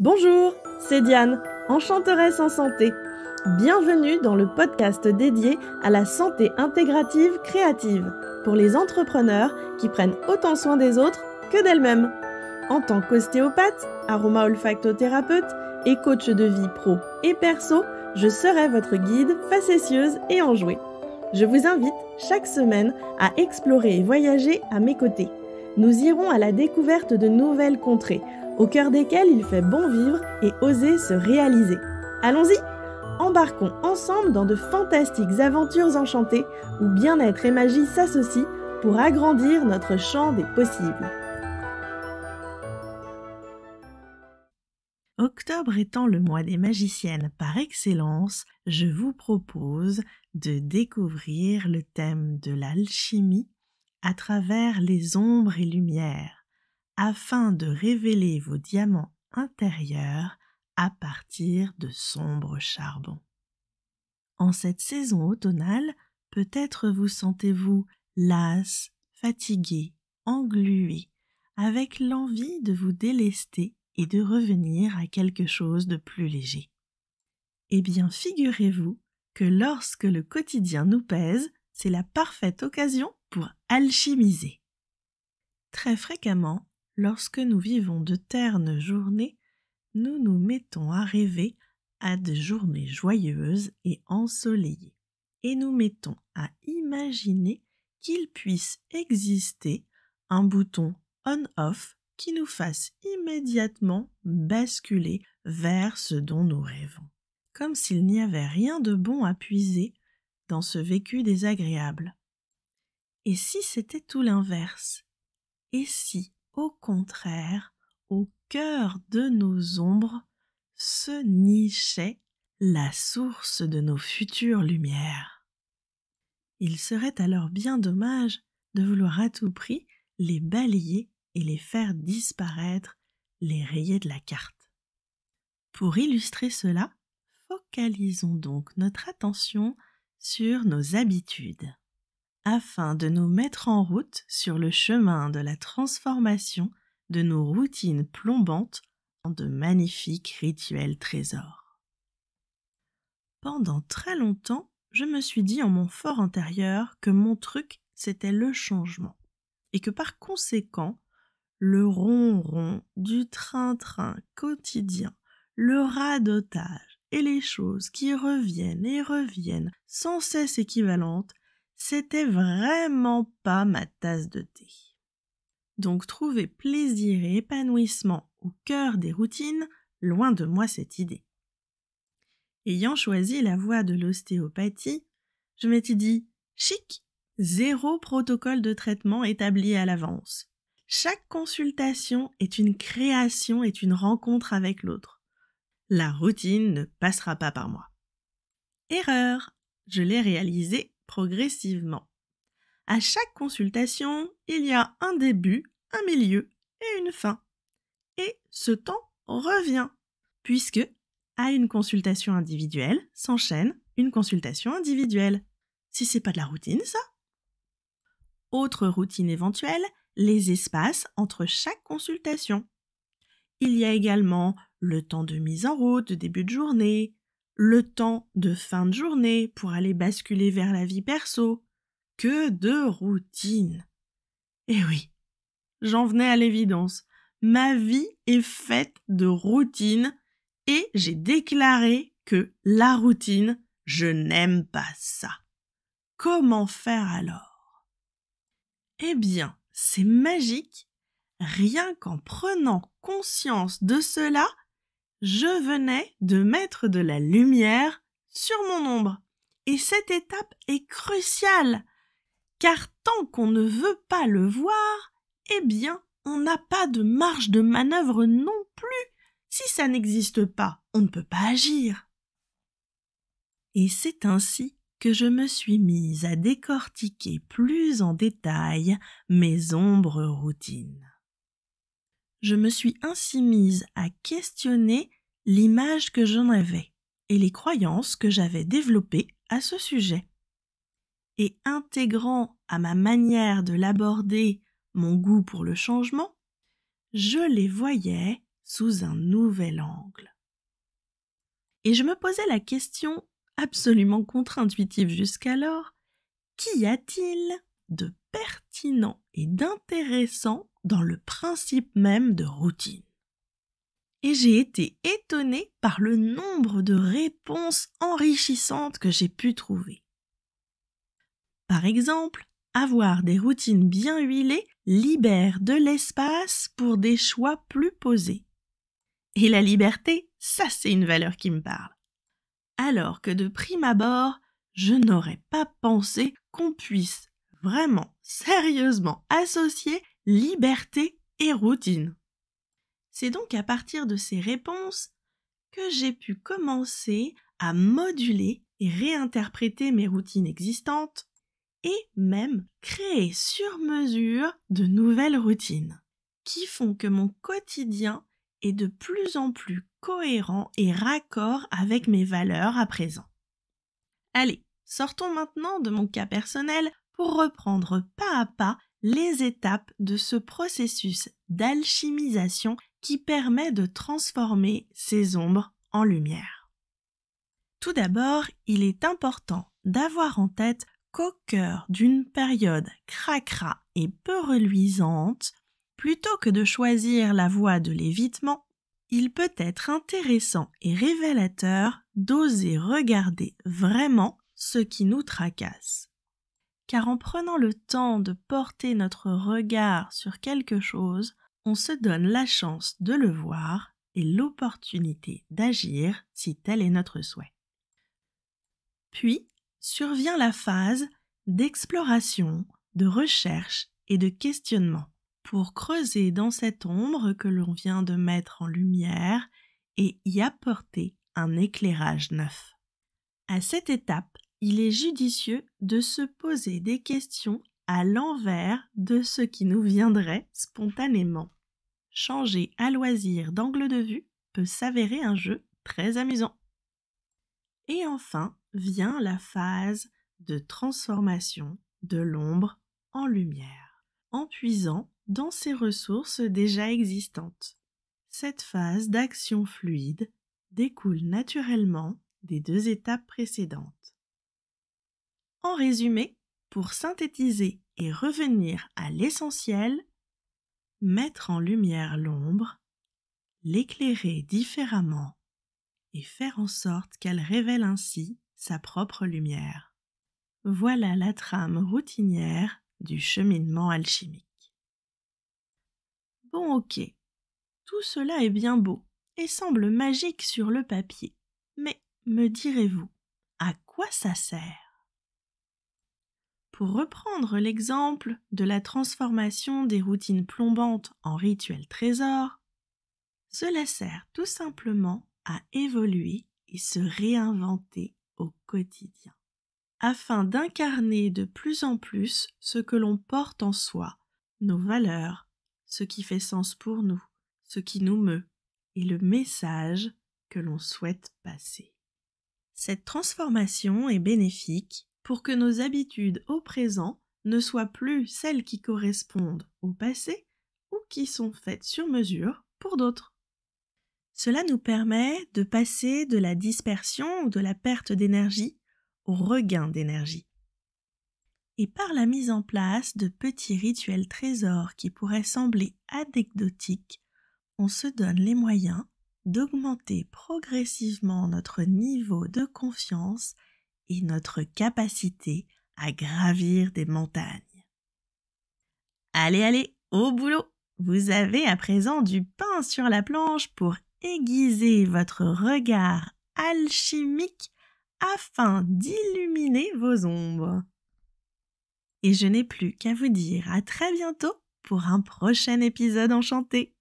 Bonjour, c'est Diane, enchanteresse en santé. Bienvenue dans le podcast dédié à la santé intégrative créative pour les entrepreneurs qui prennent autant soin des autres que d'elles-mêmes. En tant qu'ostéopathe, aroma olfactothérapeute et coach de vie pro et perso, je serai votre guide facétieuse et enjouée. Je vous invite chaque semaine à explorer et voyager à mes côtés. Nous irons à la découverte de nouvelles contrées au cœur desquels il fait bon vivre et oser se réaliser. Allons-y Embarquons ensemble dans de fantastiques aventures enchantées où bien-être et magie s'associent pour agrandir notre champ des possibles. Octobre étant le mois des magiciennes par excellence, je vous propose de découvrir le thème de l'alchimie à travers les ombres et lumières afin de révéler vos diamants intérieurs à partir de sombres charbons. En cette saison automnale, peut-être vous sentez-vous las, fatigué, englué, avec l'envie de vous délester et de revenir à quelque chose de plus léger. Eh bien, figurez-vous que lorsque le quotidien nous pèse, c'est la parfaite occasion pour alchimiser. Très fréquemment, lorsque nous vivons de ternes journées, nous nous mettons à rêver à des journées joyeuses et ensoleillées, et nous mettons à imaginer qu'il puisse exister un bouton on-off qui nous fasse immédiatement basculer vers ce dont nous rêvons, comme s'il n'y avait rien de bon à puiser dans ce vécu désagréable. Et si c'était tout l'inverse Et si au contraire, au cœur de nos ombres se nichait la source de nos futures lumières. Il serait alors bien dommage de vouloir à tout prix les balayer et les faire disparaître, les rayer de la carte. Pour illustrer cela, focalisons donc notre attention sur nos habitudes afin de nous mettre en route sur le chemin de la transformation de nos routines plombantes en de magnifiques rituels trésors. Pendant très longtemps, je me suis dit en mon fort intérieur que mon truc, c'était le changement, et que par conséquent, le ronron du train-train quotidien, le radotage et les choses qui reviennent et reviennent sans cesse équivalentes c'était vraiment pas ma tasse de thé. Donc trouver plaisir et épanouissement au cœur des routines, loin de moi cette idée. Ayant choisi la voie de l'ostéopathie, je m'étais dit chic, zéro protocole de traitement établi à l'avance. Chaque consultation est une création, est une rencontre avec l'autre. La routine ne passera pas par moi. Erreur. Je l'ai réalisée progressivement. À chaque consultation, il y a un début, un milieu et une fin. Et ce temps revient, puisque à une consultation individuelle s'enchaîne une consultation individuelle. Si c'est pas de la routine, ça Autre routine éventuelle, les espaces entre chaque consultation. Il y a également le temps de mise en route, de début de journée, le temps de fin de journée pour aller basculer vers la vie perso. Que de routine. Eh oui, j'en venais à l'évidence. Ma vie est faite de routine et j'ai déclaré que la routine, je n'aime pas ça. Comment faire alors Eh bien, c'est magique. Rien qu'en prenant conscience de cela, je venais de mettre de la lumière sur mon ombre. Et cette étape est cruciale, car tant qu'on ne veut pas le voir, eh bien, on n'a pas de marge de manœuvre non plus. Si ça n'existe pas, on ne peut pas agir. Et c'est ainsi que je me suis mise à décortiquer plus en détail mes ombres routines je me suis ainsi mise à questionner l'image que j'en avais et les croyances que j'avais développées à ce sujet. Et intégrant à ma manière de l'aborder mon goût pour le changement, je les voyais sous un nouvel angle. Et je me posais la question absolument contre-intuitive jusqu'alors, qu'y a-t-il de pertinent et d'intéressant dans le principe même de routine. Et j'ai été étonnée par le nombre de réponses enrichissantes que j'ai pu trouver. Par exemple, avoir des routines bien huilées libère de l'espace pour des choix plus posés. Et la liberté, ça c'est une valeur qui me parle. Alors que de prime abord, je n'aurais pas pensé qu'on puisse vraiment sérieusement associer liberté et routine. C'est donc à partir de ces réponses que j'ai pu commencer à moduler et réinterpréter mes routines existantes et même créer sur mesure de nouvelles routines qui font que mon quotidien est de plus en plus cohérent et raccord avec mes valeurs à présent. Allez, sortons maintenant de mon cas personnel pour reprendre pas à pas les étapes de ce processus d'alchimisation qui permet de transformer ces ombres en lumière. Tout d'abord, il est important d'avoir en tête qu'au cœur d'une période cracra et peu reluisante, plutôt que de choisir la voie de l'évitement, il peut être intéressant et révélateur d'oser regarder vraiment ce qui nous tracasse car en prenant le temps de porter notre regard sur quelque chose, on se donne la chance de le voir et l'opportunité d'agir si tel est notre souhait. Puis survient la phase d'exploration, de recherche et de questionnement pour creuser dans cette ombre que l'on vient de mettre en lumière et y apporter un éclairage neuf. À cette étape, il est judicieux de se poser des questions à l'envers de ce qui nous viendrait spontanément. Changer à loisir d'angle de vue peut s'avérer un jeu très amusant. Et enfin vient la phase de transformation de l'ombre en lumière, en puisant dans ses ressources déjà existantes. Cette phase d'action fluide découle naturellement des deux étapes précédentes. En résumé, pour synthétiser et revenir à l'essentiel, mettre en lumière l'ombre, l'éclairer différemment et faire en sorte qu'elle révèle ainsi sa propre lumière. Voilà la trame routinière du cheminement alchimique. Bon ok, tout cela est bien beau et semble magique sur le papier, mais me direz-vous, à quoi ça sert pour reprendre l'exemple de la transformation des routines plombantes en rituels trésors, cela sert tout simplement à évoluer et se réinventer au quotidien, afin d'incarner de plus en plus ce que l'on porte en soi, nos valeurs, ce qui fait sens pour nous, ce qui nous meut, et le message que l'on souhaite passer. Cette transformation est bénéfique pour que nos habitudes au présent ne soient plus celles qui correspondent au passé ou qui sont faites sur mesure pour d'autres. Cela nous permet de passer de la dispersion ou de la perte d'énergie au regain d'énergie. Et par la mise en place de petits rituels trésors qui pourraient sembler anecdotiques, on se donne les moyens d'augmenter progressivement notre niveau de confiance et notre capacité à gravir des montagnes. Allez, allez, au boulot Vous avez à présent du pain sur la planche pour aiguiser votre regard alchimique afin d'illuminer vos ombres. Et je n'ai plus qu'à vous dire à très bientôt pour un prochain épisode enchanté.